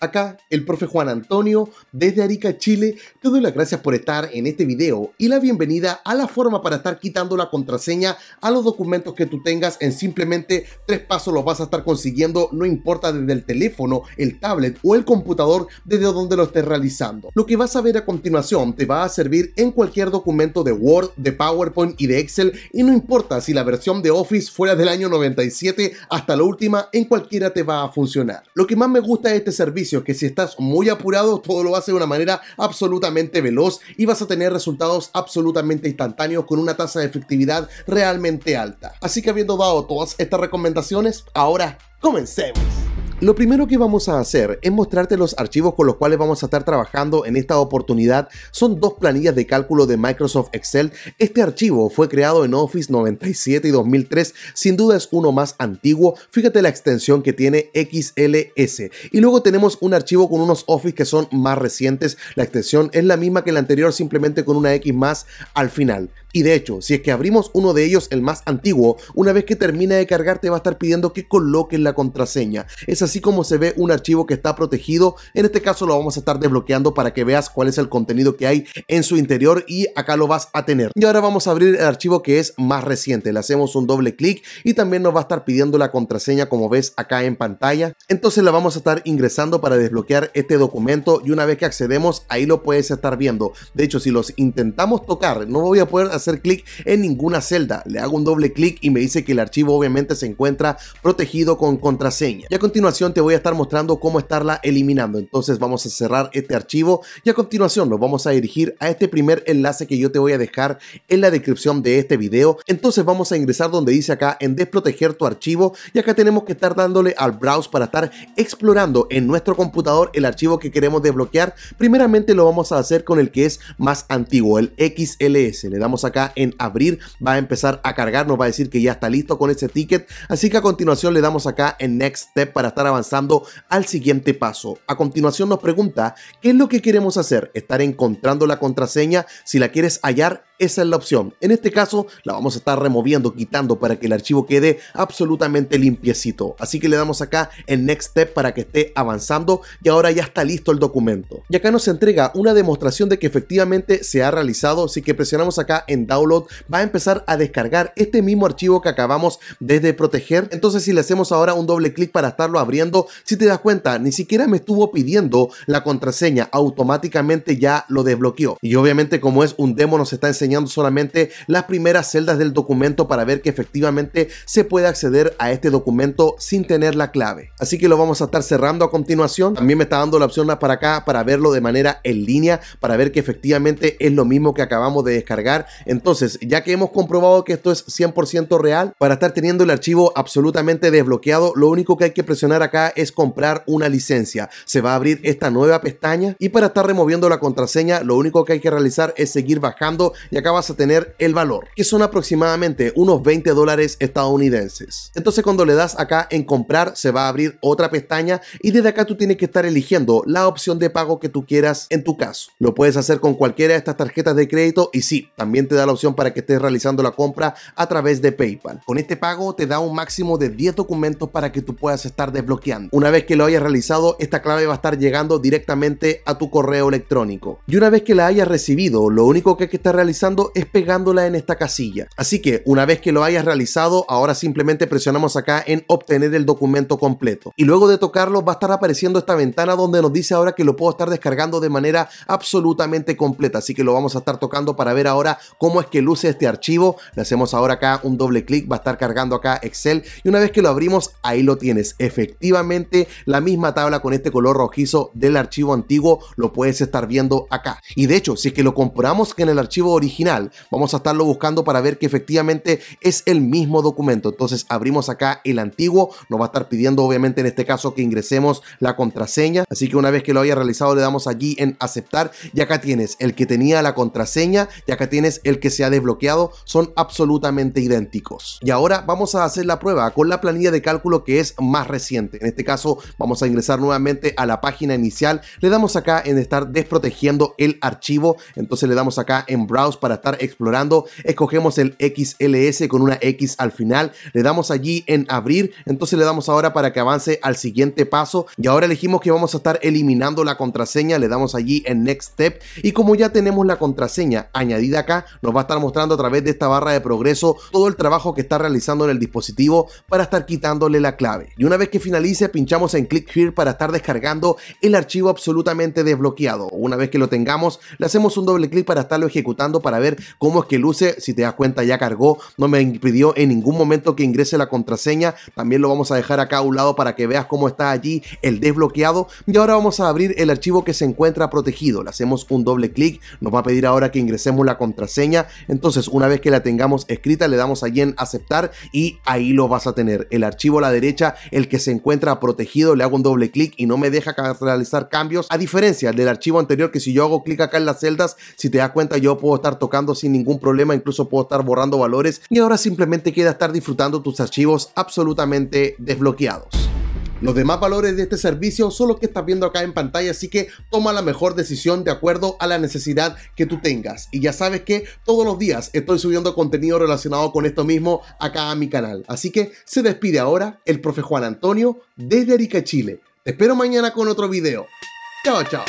Acá el profe Juan Antonio desde Arica, Chile. Te doy las gracias por estar en este video y la bienvenida a la forma para estar quitando la contraseña a los documentos que tú tengas. En simplemente tres pasos los vas a estar consiguiendo, no importa desde el teléfono, el tablet o el computador desde donde lo estés realizando. Lo que vas a ver a continuación te va a servir en cualquier documento de Word, de PowerPoint y de Excel y no importa si la versión de Office fuera del año 97 hasta la última, en cualquiera te va a funcionar. Lo que más me gusta de este servicio que si estás muy apurado, todo lo hace de una manera absolutamente veloz y vas a tener resultados absolutamente instantáneos con una tasa de efectividad realmente alta. Así que habiendo dado todas estas recomendaciones, ahora comencemos. Lo primero que vamos a hacer es mostrarte los archivos con los cuales vamos a estar trabajando en esta oportunidad. Son dos planillas de cálculo de Microsoft Excel. Este archivo fue creado en Office 97 y 2003. Sin duda es uno más antiguo. Fíjate la extensión que tiene XLS. Y luego tenemos un archivo con unos Office que son más recientes. La extensión es la misma que la anterior, simplemente con una X más al final. Y de hecho, si es que abrimos uno de ellos, el más antiguo, una vez que termina de cargar te va a estar pidiendo que coloques la contraseña. Es así como se ve un archivo que está protegido. En este caso lo vamos a estar desbloqueando para que veas cuál es el contenido que hay en su interior y acá lo vas a tener. Y ahora vamos a abrir el archivo que es más reciente. Le hacemos un doble clic y también nos va a estar pidiendo la contraseña como ves acá en pantalla. Entonces la vamos a estar ingresando para desbloquear este documento y una vez que accedemos ahí lo puedes estar viendo. De hecho, si los intentamos tocar, no voy a poder hacer clic en ninguna celda. Le hago un doble clic y me dice que el archivo obviamente se encuentra protegido con contraseña. Y a continuación te voy a estar mostrando cómo estarla eliminando. Entonces vamos a cerrar este archivo y a continuación nos vamos a dirigir a este primer enlace que yo te voy a dejar en la descripción de este video. Entonces vamos a ingresar donde dice acá en desproteger tu archivo y acá tenemos que estar dándole al browse para estar explorando en nuestro computador el archivo que queremos desbloquear. Primeramente lo vamos a hacer con el que es más antiguo, el XLS. Le damos a acá en abrir, va a empezar a cargar, nos va a decir que ya está listo con ese ticket, así que a continuación le damos acá en Next Step para estar avanzando al siguiente paso. A continuación nos pregunta, ¿qué es lo que queremos hacer? Estar encontrando la contraseña, si la quieres hallar, esa es la opción. En este caso la vamos a estar removiendo, quitando para que el archivo quede absolutamente limpiecito. Así que le damos acá en Next Step para que esté avanzando y ahora ya está listo el documento. Y acá nos entrega una demostración de que efectivamente se ha realizado, así que presionamos acá en Download, va a empezar a descargar este mismo archivo que acabamos de proteger. Entonces si le hacemos ahora un doble clic para estarlo abriendo, si te das cuenta, ni siquiera me estuvo pidiendo la contraseña, automáticamente ya lo desbloqueó. Y obviamente como es un demo nos está enseñando solamente las primeras celdas del documento para ver que efectivamente se puede acceder a este documento sin tener la clave. Así que lo vamos a estar cerrando a continuación. También me está dando la opción para acá para verlo de manera en línea, para ver que efectivamente es lo mismo que acabamos de descargar. Entonces, ya que hemos comprobado que esto es 100% real, para estar teniendo el archivo absolutamente desbloqueado, lo único que hay que presionar acá es comprar una licencia. Se va a abrir esta nueva pestaña y para estar removiendo la contraseña, lo único que hay que realizar es seguir bajando y acá vas a tener el valor, que son aproximadamente unos 20 dólares estadounidenses. Entonces cuando le das acá en comprar, se va a abrir otra pestaña y desde acá tú tienes que estar eligiendo la opción de pago que tú quieras en tu caso. Lo puedes hacer con cualquiera de estas tarjetas de crédito y sí, también te da la opción para que estés realizando la compra a través de PayPal. Con este pago te da un máximo de 10 documentos para que tú puedas estar desbloqueando. Una vez que lo hayas realizado, esta clave va a estar llegando directamente a tu correo electrónico. Y una vez que la hayas recibido, lo único que hay que estar realizando es pegándola en esta casilla. Así que una vez que lo hayas realizado, ahora simplemente presionamos acá en obtener el documento completo. Y luego de tocarlo va a estar apareciendo esta ventana donde nos dice ahora que lo puedo estar descargando de manera absolutamente completa. Así que lo vamos a estar tocando para ver ahora cómo es que luce este archivo. Le hacemos ahora acá un doble clic, va a estar cargando acá Excel y una vez que lo abrimos, ahí lo tienes. Efectivamente, la misma tabla con este color rojizo del archivo antiguo lo puedes estar viendo acá. Y de hecho, si es que lo compramos en el archivo original, Vamos a estarlo buscando para ver que efectivamente es el mismo documento. Entonces abrimos acá el antiguo, nos va a estar pidiendo obviamente en este caso que ingresemos la contraseña. Así que una vez que lo haya realizado le damos allí en aceptar y acá tienes el que tenía la contraseña y acá tienes el que se ha desbloqueado. Son absolutamente idénticos. Y ahora vamos a hacer la prueba con la planilla de cálculo que es más reciente. En este caso vamos a ingresar nuevamente a la página inicial. Le damos acá en estar desprotegiendo el archivo. Entonces le damos acá en browse para estar explorando. Escogemos el XLS con una X al final. Le damos allí en abrir. Entonces le damos ahora para que avance al siguiente paso. Y ahora elegimos que vamos a estar eliminando la contraseña. Le damos allí en Next Step. Y como ya tenemos la contraseña añadida acá, nos va a estar mostrando a través de esta barra de progreso todo el trabajo que está realizando en el dispositivo para estar quitándole la clave. Y una vez que finalice, pinchamos en Click Here para estar descargando el archivo absolutamente desbloqueado. Una vez que lo tengamos, le hacemos un doble clic para estarlo ejecutando para ver cómo es que luce. Si te das cuenta, ya cargó. No me impidió en ningún momento que ingrese la contraseña. También lo vamos a dejar acá a un lado para que veas cómo está allí el desbloqueado. Y ahora vamos a abrir el archivo que se encuentra protegido. Le hacemos un doble clic. Nos va a pedir ahora que ingresemos la contraseña. Entonces, una vez que la tengamos escrita, le damos allí en aceptar y ahí lo vas a tener. El archivo a la derecha, el que se encuentra protegido, le hago un doble clic y no me deja realizar cambios. A diferencia del archivo anterior que si yo hago clic acá en las celdas, si te das cuenta yo puedo estar tocando sin ningún problema, incluso puedo estar borrando valores y ahora simplemente queda estar disfrutando tus archivos absolutamente desbloqueados. Los demás valores de este servicio son los que estás viendo acá en pantalla, así que toma la mejor decisión de acuerdo a la necesidad que tú tengas. Y ya sabes que todos los días estoy subiendo contenido relacionado con esto mismo acá a mi canal. Así que se despide ahora el profe Juan Antonio desde Arica, Chile. Te espero mañana con otro video. Chao, chao.